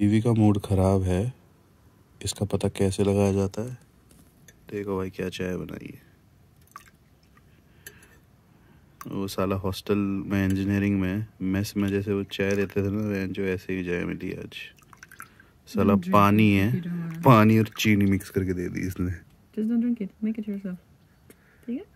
बीवी का मूड ख़राब है इसका पता कैसे लगाया जाता है देखो भाई क्या चाय बनाई है वो साला हॉस्टल में इंजीनियरिंग में मेस में जैसे वो चाय देते थे ना जो ऐसे ही चाय मिली आज साला पानी है हाँ। पानी और चीनी मिक्स करके दे दी इसने Just don't drink it. Make it yourself. ठीक है